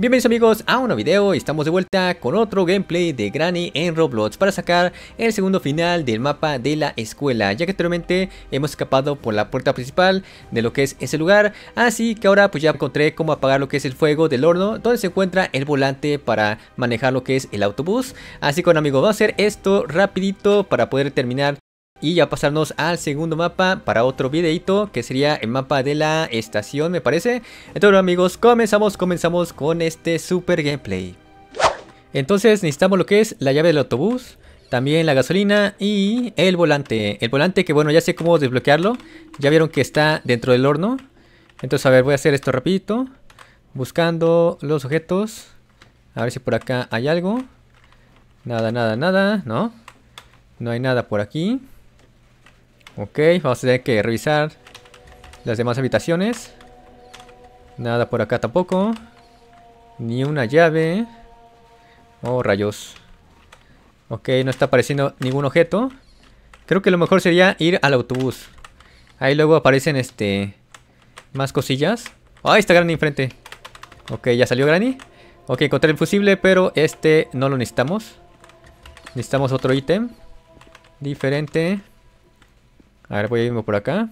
Bienvenidos amigos a un nuevo video y estamos de vuelta con otro gameplay de Granny en Roblox para sacar el segundo final del mapa de la escuela ya que anteriormente hemos escapado por la puerta principal de lo que es ese lugar así que ahora pues ya encontré cómo apagar lo que es el fuego del horno donde se encuentra el volante para manejar lo que es el autobús así que bueno amigos vamos a hacer esto rapidito para poder terminar y ya pasarnos al segundo mapa para otro videito que sería el mapa de la estación me parece. Entonces amigos comenzamos, comenzamos con este super gameplay. Entonces necesitamos lo que es la llave del autobús, también la gasolina y el volante. El volante que bueno ya sé cómo desbloquearlo, ya vieron que está dentro del horno. Entonces a ver voy a hacer esto rapidito, buscando los objetos. A ver si por acá hay algo. Nada, nada, nada, ¿no? No hay nada por aquí. Ok, vamos a tener que revisar las demás habitaciones. Nada por acá tampoco. Ni una llave. Oh, rayos. Ok, no está apareciendo ningún objeto. Creo que lo mejor sería ir al autobús. Ahí luego aparecen este más cosillas. Ah, ¡Ahí está Granny enfrente! Ok, ya salió Granny. Ok, encontré el fusible, pero este no lo necesitamos. Necesitamos otro ítem. Diferente. A ver, voy a irme por acá.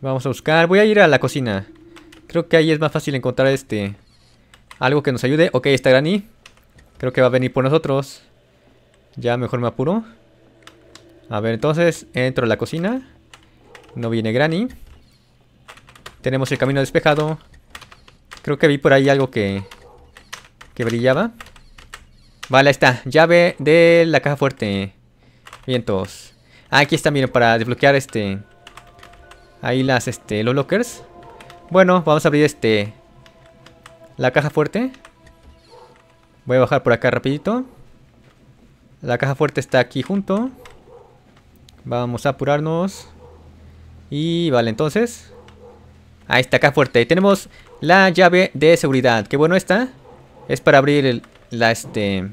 Vamos a buscar. Voy a ir a la cocina. Creo que ahí es más fácil encontrar este... Algo que nos ayude. Ok, está Granny. Creo que va a venir por nosotros. Ya mejor me apuro. A ver, entonces entro a la cocina. No viene Granny. Tenemos el camino despejado. Creo que vi por ahí algo que... Que brillaba. Vale, ahí está. Llave de la caja fuerte. Vientos. Ah, aquí está, miren, para desbloquear este... Ahí las, este, los lockers. Bueno, vamos a abrir este... La caja fuerte. Voy a bajar por acá rapidito. La caja fuerte está aquí junto. Vamos a apurarnos. Y vale, entonces. Ahí está, caja fuerte. Y tenemos la llave de seguridad. Que bueno esta. Es para abrir la, este,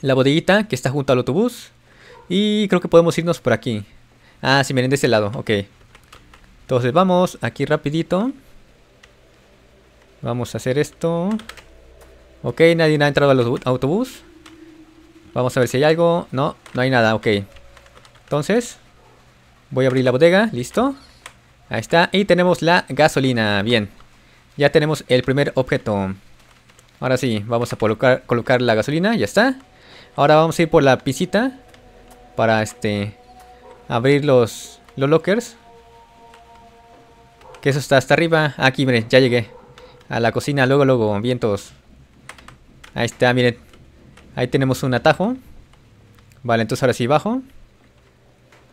la bodeguita que está junto al autobús. Y creo que podemos irnos por aquí. Ah, sí, miren, de este lado, ok. Entonces vamos aquí rapidito. Vamos a hacer esto. Ok, nadie ha entrado al autobús. Vamos a ver si hay algo. No, no hay nada, ok. Entonces, voy a abrir la bodega, listo. Ahí está, y tenemos la gasolina, bien. Ya tenemos el primer objeto. Ahora sí, vamos a colocar, colocar la gasolina, ya está. Ahora vamos a ir por la pisita para este abrir los, los lockers. Que eso está hasta arriba. Aquí, miren, ya llegué. A la cocina, luego, luego, vientos. Ahí está, miren. Ahí tenemos un atajo. Vale, entonces ahora sí bajo.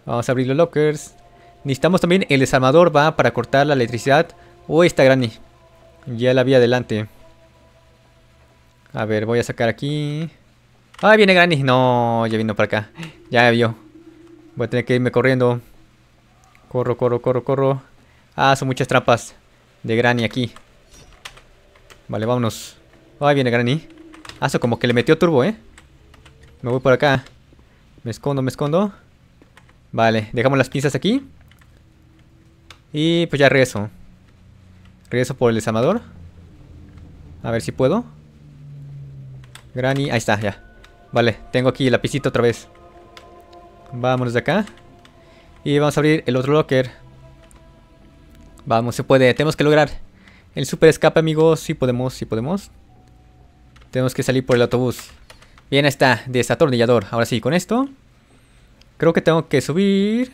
Vamos a abrir los lockers. Necesitamos también el desarmador, va, para cortar la electricidad. O está esta granny. Ya la vi adelante. A ver, voy a sacar aquí. Ah, viene Granny. No, ya vino para acá. Ya vio. Voy a tener que irme corriendo. Corro, corro, corro, corro. Ah, son muchas trampas de Granny aquí. Vale, vámonos. Ahí viene Granny. Ah, eso como que le metió turbo, ¿eh? Me voy por acá. Me escondo, me escondo. Vale, dejamos las pinzas aquí. Y pues ya regreso. Regreso por el desamador. A ver si puedo. Granny, ahí está, ya. Vale, tengo aquí el lapicito otra vez. Vámonos de acá. Y vamos a abrir el otro locker. Vamos, se puede. Tenemos que lograr el super escape, amigos. sí podemos, sí podemos. Tenemos que salir por el autobús. Bien, está. Desatornillador. Ahora sí, con esto. Creo que tengo que subir.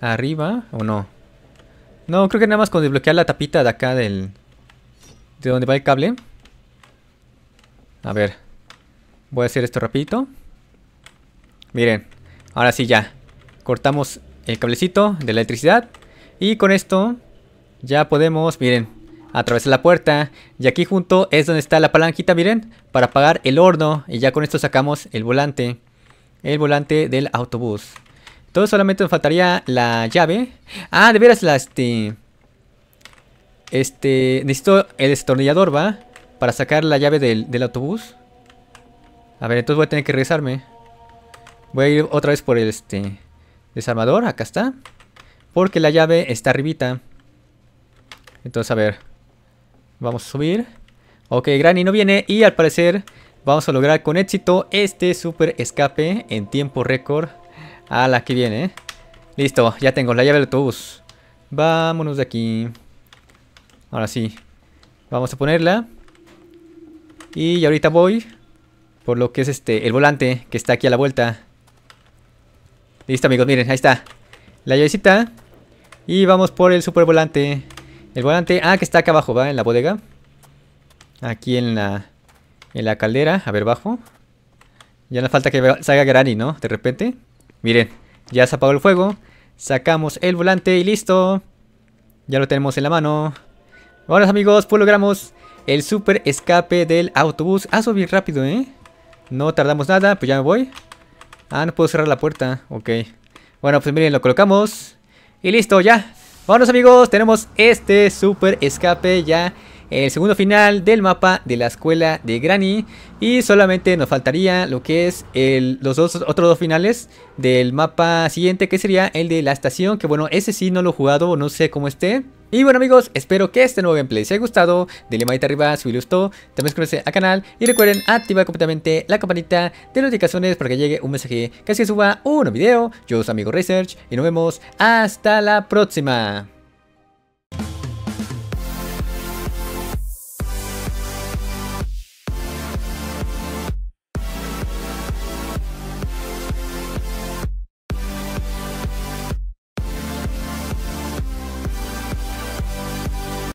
Arriba, ¿o no? No, creo que nada más con desbloquear la tapita de acá del... De donde va el cable. A ver. Voy a hacer esto rapidito. Miren, ahora sí ya. Cortamos el cablecito de la electricidad. Y con esto ya podemos, miren, atravesar la puerta. Y aquí junto es donde está la palanquita, miren, para apagar el horno. Y ya con esto sacamos el volante. El volante del autobús. Entonces solamente nos faltaría la llave. Ah, de veras la este... Este... Necesito el destornillador, ¿va? Para sacar la llave del autobús. A ver, entonces voy a tener que regresarme. Voy a ir otra vez por este, desarmador. Acá está. Porque la llave está arribita. Entonces, a ver. Vamos a subir. Ok, Granny no viene. Y al parecer vamos a lograr con éxito este super escape en tiempo récord. A la que viene. Listo, ya tengo la llave del autobús. Vámonos de aquí. Ahora sí. Vamos a ponerla. Y ahorita voy por lo que es este, el volante que está aquí a la vuelta. Listo amigos, miren, ahí está. La llavecita. Y vamos por el super volante. El volante, ah, que está acá abajo, ¿va? En la bodega. Aquí en la, en la caldera. A ver, bajo. Ya nos falta que salga Granny, ¿no? De repente. Miren, ya se apagó el fuego. Sacamos el volante y listo. Ya lo tenemos en la mano. Bueno amigos, pues logramos el super escape del autobús. Ah, subir rápido, ¿eh? No tardamos nada, pues ya me voy. Ah, no puedo cerrar la puerta. Ok. Bueno, pues miren, lo colocamos. Y listo, ya. Vámonos amigos, tenemos este super escape ya el segundo final del mapa de la escuela de Granny. Y solamente nos faltaría lo que es los otros dos finales del mapa siguiente, que sería el de la estación. Que bueno, ese sí no lo he jugado, no sé cómo esté. Y bueno amigos, espero que este nuevo gameplay les haya gustado, denle manita arriba si les gustó, también suscríbanse al canal y recuerden activar completamente la campanita de notificaciones para que llegue un mensaje que suba un nuevo video. Yo soy Amigo Research y nos vemos hasta la próxima.